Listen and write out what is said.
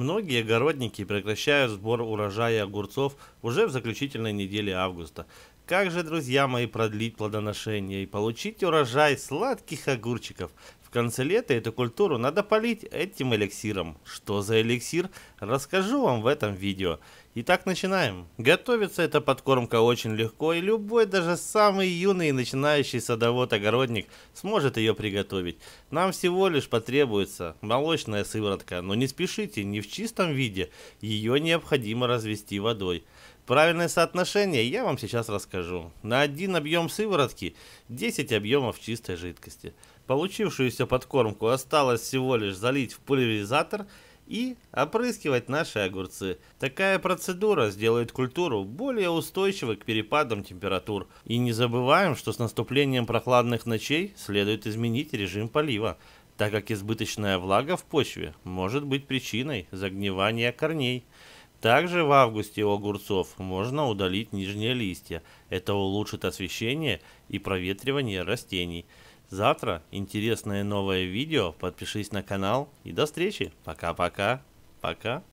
Многие огородники прекращают сбор урожая огурцов уже в заключительной неделе августа. Как же, друзья мои, продлить плодоношение и получить урожай сладких огурчиков? в конце лета эту культуру надо полить этим эликсиром. Что за эликсир? Расскажу вам в этом видео. Итак, начинаем. Готовится эта подкормка очень легко, и любой, даже самый юный и начинающий садовод-огородник сможет ее приготовить. Нам всего лишь потребуется молочная сыворотка, но не спешите, не в чистом виде. Ее необходимо развести водой. Правильное соотношение я вам сейчас расскажу. На один объем сыворотки 10 объемов чистой жидкости. Получившуюся подкормку осталось всего лишь залить в пульверизатор и опрыскивать наши огурцы. Такая процедура сделает культуру более устойчивой к перепадам температур. И не забываем, что с наступлением прохладных ночей следует изменить режим полива, так как избыточная влага в почве может быть причиной загнивания корней. Также в августе у огурцов можно удалить нижние листья. Это улучшит освещение и проветривание растений. Завтра интересное новое видео. Подпишись на канал и до встречи. Пока-пока. Пока. -пока. Пока.